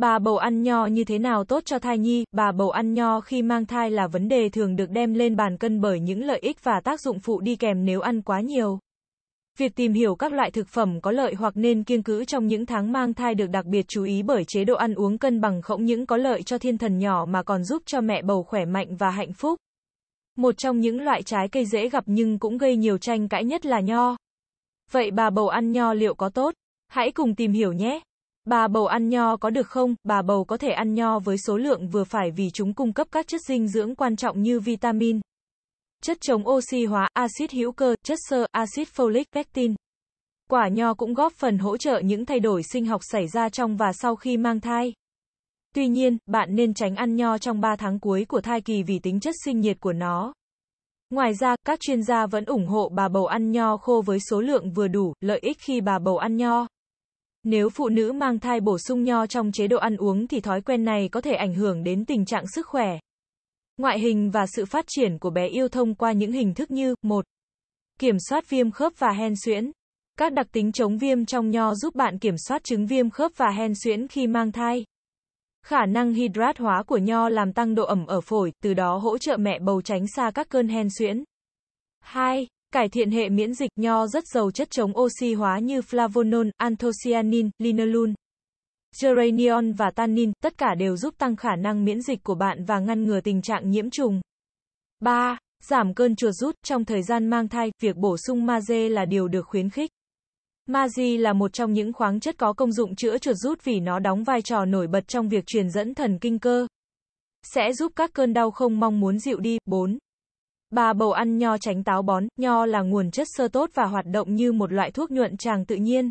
Bà bầu ăn nho như thế nào tốt cho thai nhi? Bà bầu ăn nho khi mang thai là vấn đề thường được đem lên bàn cân bởi những lợi ích và tác dụng phụ đi kèm nếu ăn quá nhiều. Việc tìm hiểu các loại thực phẩm có lợi hoặc nên kiêng cữ trong những tháng mang thai được đặc biệt chú ý bởi chế độ ăn uống cân bằng không những có lợi cho thiên thần nhỏ mà còn giúp cho mẹ bầu khỏe mạnh và hạnh phúc. Một trong những loại trái cây dễ gặp nhưng cũng gây nhiều tranh cãi nhất là nho. Vậy bà bầu ăn nho liệu có tốt? Hãy cùng tìm hiểu nhé! Bà bầu ăn nho có được không? Bà bầu có thể ăn nho với số lượng vừa phải vì chúng cung cấp các chất dinh dưỡng quan trọng như vitamin, chất chống oxy hóa, axit hữu cơ, chất xơ, axit folic, pectin. Quả nho cũng góp phần hỗ trợ những thay đổi sinh học xảy ra trong và sau khi mang thai. Tuy nhiên, bạn nên tránh ăn nho trong 3 tháng cuối của thai kỳ vì tính chất sinh nhiệt của nó. Ngoài ra, các chuyên gia vẫn ủng hộ bà bầu ăn nho khô với số lượng vừa đủ, lợi ích khi bà bầu ăn nho. Nếu phụ nữ mang thai bổ sung nho trong chế độ ăn uống thì thói quen này có thể ảnh hưởng đến tình trạng sức khỏe, ngoại hình và sự phát triển của bé yêu thông qua những hình thức như một Kiểm soát viêm khớp và hen suyễn. Các đặc tính chống viêm trong nho giúp bạn kiểm soát chứng viêm khớp và hen suyễn khi mang thai. Khả năng hydrat hóa của nho làm tăng độ ẩm ở phổi, từ đó hỗ trợ mẹ bầu tránh xa các cơn hen suyễn. 2 cải thiện hệ miễn dịch, nho rất giàu chất chống oxy hóa như flavonol, anthocyanin, linalool, geraniol và tannin, tất cả đều giúp tăng khả năng miễn dịch của bạn và ngăn ngừa tình trạng nhiễm trùng. 3. Giảm cơn chuột rút trong thời gian mang thai, việc bổ sung magie là điều được khuyến khích. Magie là một trong những khoáng chất có công dụng chữa chuột rút vì nó đóng vai trò nổi bật trong việc truyền dẫn thần kinh cơ. Sẽ giúp các cơn đau không mong muốn dịu đi. 4. Bà bầu ăn nho tránh táo bón, nho là nguồn chất sơ tốt và hoạt động như một loại thuốc nhuận tràng tự nhiên.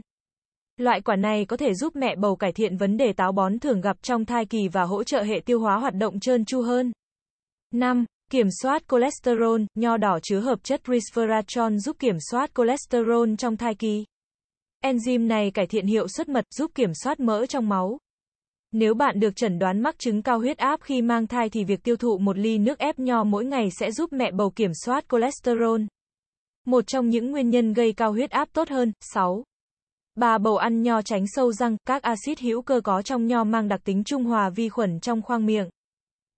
Loại quả này có thể giúp mẹ bầu cải thiện vấn đề táo bón thường gặp trong thai kỳ và hỗ trợ hệ tiêu hóa hoạt động trơn tru hơn. 5. Kiểm soát cholesterol, nho đỏ chứa hợp chất resveratrol giúp kiểm soát cholesterol trong thai kỳ. Enzyme này cải thiện hiệu suất mật, giúp kiểm soát mỡ trong máu. Nếu bạn được chẩn đoán mắc chứng cao huyết áp khi mang thai thì việc tiêu thụ một ly nước ép nho mỗi ngày sẽ giúp mẹ bầu kiểm soát cholesterol. Một trong những nguyên nhân gây cao huyết áp tốt hơn. 6. Bà bầu ăn nho tránh sâu răng, các axit hữu cơ có trong nho mang đặc tính trung hòa vi khuẩn trong khoang miệng.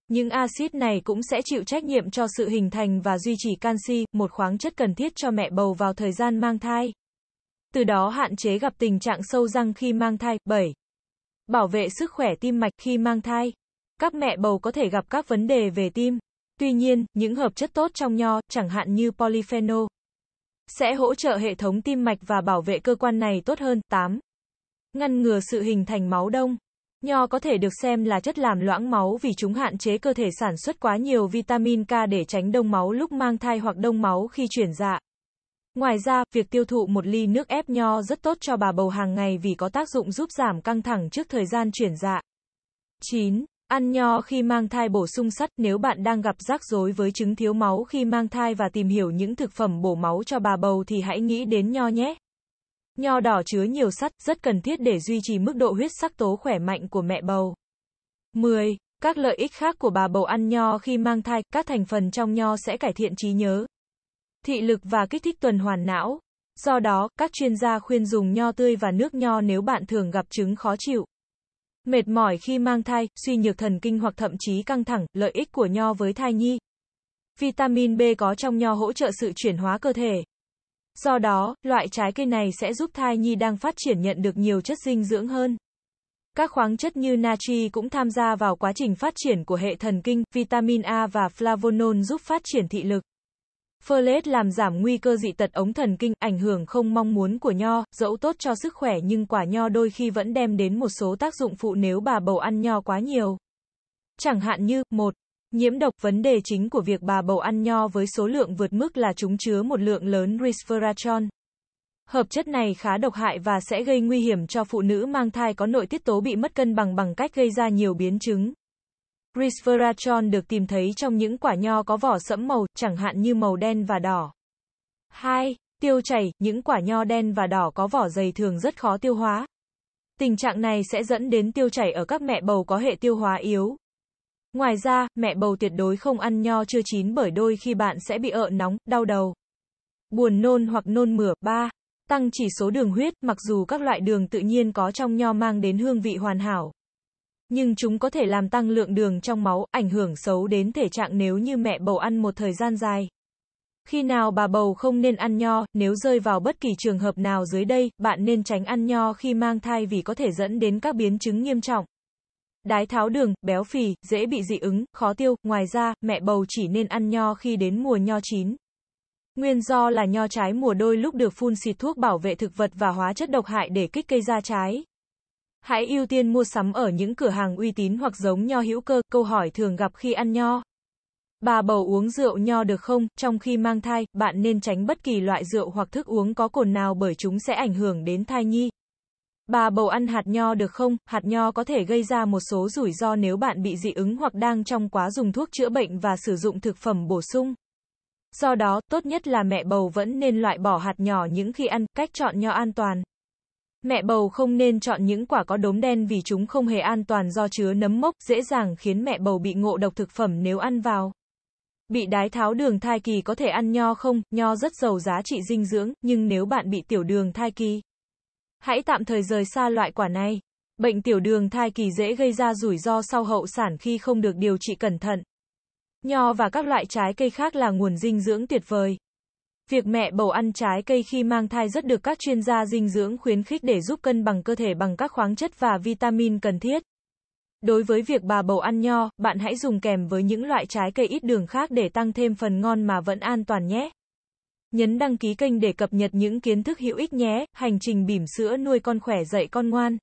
Những axit này cũng sẽ chịu trách nhiệm cho sự hình thành và duy trì canxi, một khoáng chất cần thiết cho mẹ bầu vào thời gian mang thai. Từ đó hạn chế gặp tình trạng sâu răng khi mang thai. 7. Bảo vệ sức khỏe tim mạch khi mang thai. Các mẹ bầu có thể gặp các vấn đề về tim. Tuy nhiên, những hợp chất tốt trong nho, chẳng hạn như polyphenol, sẽ hỗ trợ hệ thống tim mạch và bảo vệ cơ quan này tốt hơn. 8. Ngăn ngừa sự hình thành máu đông. Nho có thể được xem là chất làm loãng máu vì chúng hạn chế cơ thể sản xuất quá nhiều vitamin K để tránh đông máu lúc mang thai hoặc đông máu khi chuyển dạ. Ngoài ra, việc tiêu thụ một ly nước ép nho rất tốt cho bà bầu hàng ngày vì có tác dụng giúp giảm căng thẳng trước thời gian chuyển dạ. 9. Ăn nho khi mang thai bổ sung sắt nếu bạn đang gặp rắc rối với chứng thiếu máu khi mang thai và tìm hiểu những thực phẩm bổ máu cho bà bầu thì hãy nghĩ đến nho nhé. Nho đỏ chứa nhiều sắt, rất cần thiết để duy trì mức độ huyết sắc tố khỏe mạnh của mẹ bầu. 10. Các lợi ích khác của bà bầu ăn nho khi mang thai, các thành phần trong nho sẽ cải thiện trí nhớ, thị lực và kích thích tuần hoàn não. Do đó, các chuyên gia khuyên dùng nho tươi và nước nho nếu bạn thường gặp chứng khó chịu. Mệt mỏi khi mang thai, suy nhược thần kinh hoặc thậm chí căng thẳng, lợi ích của nho với thai nhi. Vitamin B có trong nho hỗ trợ sự chuyển hóa cơ thể. Do đó, loại trái cây này sẽ giúp thai nhi đang phát triển nhận được nhiều chất dinh dưỡng hơn. Các khoáng chất như natri cũng tham gia vào quá trình phát triển của hệ thần kinh, vitamin A và flavonol giúp phát triển thị lực. Folate làm giảm nguy cơ dị tật ống thần kinh, ảnh hưởng không mong muốn của nho, dẫu tốt cho sức khỏe nhưng quả nho đôi khi vẫn đem đến một số tác dụng phụ nếu bà bầu ăn nho quá nhiều. Chẳng hạn như, một Nhiễm độc, vấn đề chính của việc bà bầu ăn nho với số lượng vượt mức là chúng chứa một lượng lớn resveratrol. Hợp chất này khá độc hại và sẽ gây nguy hiểm cho phụ nữ mang thai có nội tiết tố bị mất cân bằng bằng cách gây ra nhiều biến chứng. Resveratrol được tìm thấy trong những quả nho có vỏ sẫm màu, chẳng hạn như màu đen và đỏ. 2. Tiêu chảy, những quả nho đen và đỏ có vỏ dày thường rất khó tiêu hóa. Tình trạng này sẽ dẫn đến tiêu chảy ở các mẹ bầu có hệ tiêu hóa yếu. Ngoài ra, mẹ bầu tuyệt đối không ăn nho chưa chín bởi đôi khi bạn sẽ bị ợ nóng, đau đầu, buồn nôn hoặc nôn mửa. 3. Tăng chỉ số đường huyết, mặc dù các loại đường tự nhiên có trong nho mang đến hương vị hoàn hảo, nhưng chúng có thể làm tăng lượng đường trong máu, ảnh hưởng xấu đến thể trạng nếu như mẹ bầu ăn một thời gian dài. Khi nào bà bầu không nên ăn nho, nếu rơi vào bất kỳ trường hợp nào dưới đây, bạn nên tránh ăn nho khi mang thai vì có thể dẫn đến các biến chứng nghiêm trọng. Đái tháo đường, béo phì, dễ bị dị ứng, khó tiêu, ngoài ra, mẹ bầu chỉ nên ăn nho khi đến mùa nho chín. Nguyên do là nho trái mùa đôi lúc được phun xịt thuốc bảo vệ thực vật và hóa chất độc hại để kích cây ra trái. Hãy ưu tiên mua sắm ở những cửa hàng uy tín hoặc giống nho hữu cơ, câu hỏi thường gặp khi ăn nho. Bà bầu uống rượu nho được không? Trong khi mang thai, bạn nên tránh bất kỳ loại rượu hoặc thức uống có cồn nào bởi chúng sẽ ảnh hưởng đến thai nhi. Bà bầu ăn hạt nho được không? Hạt nho có thể gây ra một số rủi ro nếu bạn bị dị ứng hoặc đang trong quá dùng thuốc chữa bệnh và sử dụng thực phẩm bổ sung. Do đó, tốt nhất là mẹ bầu vẫn nên loại bỏ hạt nhỏ những khi ăn, cách chọn nho an toàn. Mẹ bầu không nên chọn những quả có đốm đen vì chúng không hề an toàn do chứa nấm mốc, dễ dàng khiến mẹ bầu bị ngộ độc thực phẩm nếu ăn vào. Bị đái tháo đường thai kỳ có thể ăn nho không? Nho rất giàu giá trị dinh dưỡng, nhưng nếu bạn bị tiểu đường thai kỳ, hãy tạm thời rời xa loại quả này. Bệnh tiểu đường thai kỳ dễ gây ra rủi ro sau hậu sản khi không được điều trị cẩn thận. Nho và các loại trái cây khác là nguồn dinh dưỡng tuyệt vời. Việc mẹ bầu ăn trái cây khi mang thai rất được các chuyên gia dinh dưỡng khuyến khích để giúp cân bằng cơ thể bằng các khoáng chất và vitamin cần thiết. Đối với việc bà bầu ăn nho, bạn hãy dùng kèm với những loại trái cây ít đường khác để tăng thêm phần ngon mà vẫn an toàn nhé. Nhấn đăng ký kênh để cập nhật những kiến thức hữu ích nhé. Hành trình bỉm sữa nuôi con khỏe dạy con ngoan.